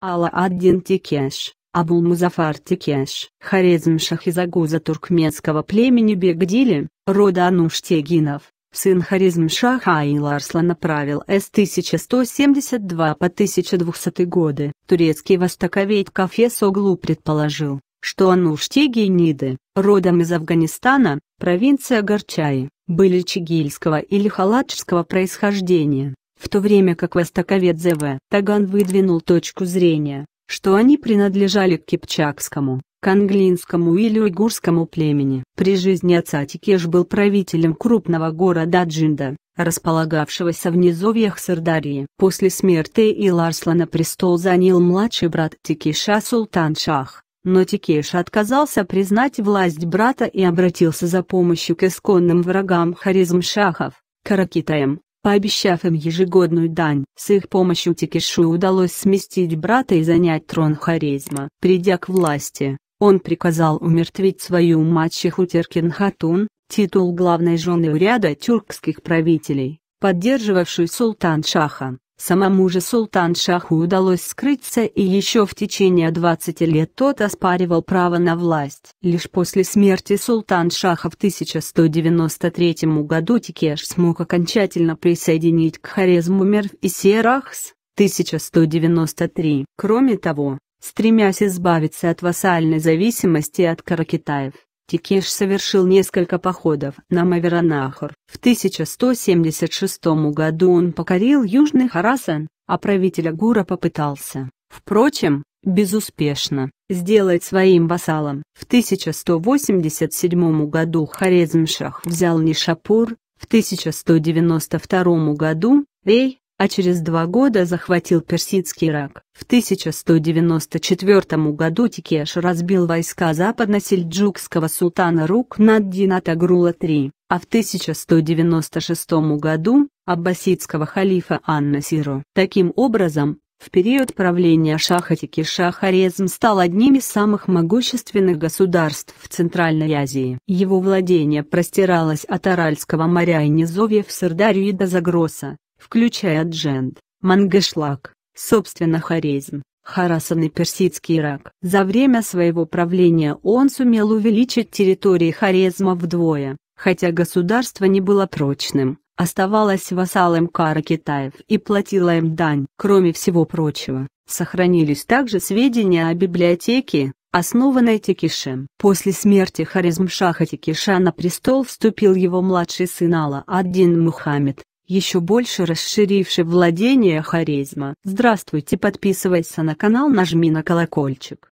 Алла-Аддин Текеш, Абул Музафар Текеш, Харезм Шахизагуза туркменского племени Бегдили, рода Ануштегинов, сын Харизм Шаха Аиларслана правил с 1172 по 1200 годы. Турецкий востоковед Кафе Соглу предположил, что Ануштегиниды, родом из Афганистана, провинция Горчаи, были чигильского или халачского происхождения. В то время как востоковед З.В. Таган выдвинул точку зрения, что они принадлежали к кипчакскому, Канглинскому или уйгурскому племени. При жизни отца Тикеш был правителем крупного города Джинда, располагавшегося в низовьях Сырдарии. После смерти Иларслана престол занял младший брат Тикиша Султан Шах, но Тикеш отказался признать власть брата и обратился за помощью к исконным врагам Харизм Шахов, Каракитаем, Пообещав им ежегодную дань, с их помощью Тикишу удалось сместить брата и занять трон Харизма. Придя к власти, он приказал умертвить свою мачеху Теркин-Хатун, титул главной жены ряда тюркских правителей, поддерживавшую султан-шаха. Самому же султан-шаху удалось скрыться и еще в течение 20 лет тот оспаривал право на власть. Лишь после смерти султан-шаха в 1193 году Тикеш смог окончательно присоединить к Хорезму Мерв и Серахс, 1193. Кроме того, стремясь избавиться от вассальной зависимости от каракитаев, Тикеш совершил несколько походов на Маверанахор. В 1176 году он покорил Южный Харасан, а правителя Гура попытался, впрочем, безуспешно, сделать своим вассалом. В 1187 году Хорезмшах взял Нишапур, в 1192 году Рей, а через два года захватил персидский Ирак. В 1194 году Тикеш разбил войска западно-сельджукского султана Рук над Динатагрула III, а в 1196 году – аббасидского халифа Анна Сиру. Таким образом, в период правления Шаха Тикиша Хорезм стал одним из самых могущественных государств в Центральной Азии. Его владение простиралось от Аральского моря и низовья в Сырдарью и до Загроса, включая джент, мангышлак, собственно Хорезм, Харасан и персидский рак. За время своего правления он сумел увеличить территории Хорезма вдвое, хотя государство не было прочным, оставалось вассалом кара Китаев и платила им дань. Кроме всего прочего, сохранились также сведения о библиотеке, основанной Текишем. После смерти Харизмшаха Текиша на престол вступил его младший сын Алла-Аддин Мухаммед, еще больше расширивший владение харизма. Здравствуйте, подписывайся на канал, нажми на колокольчик.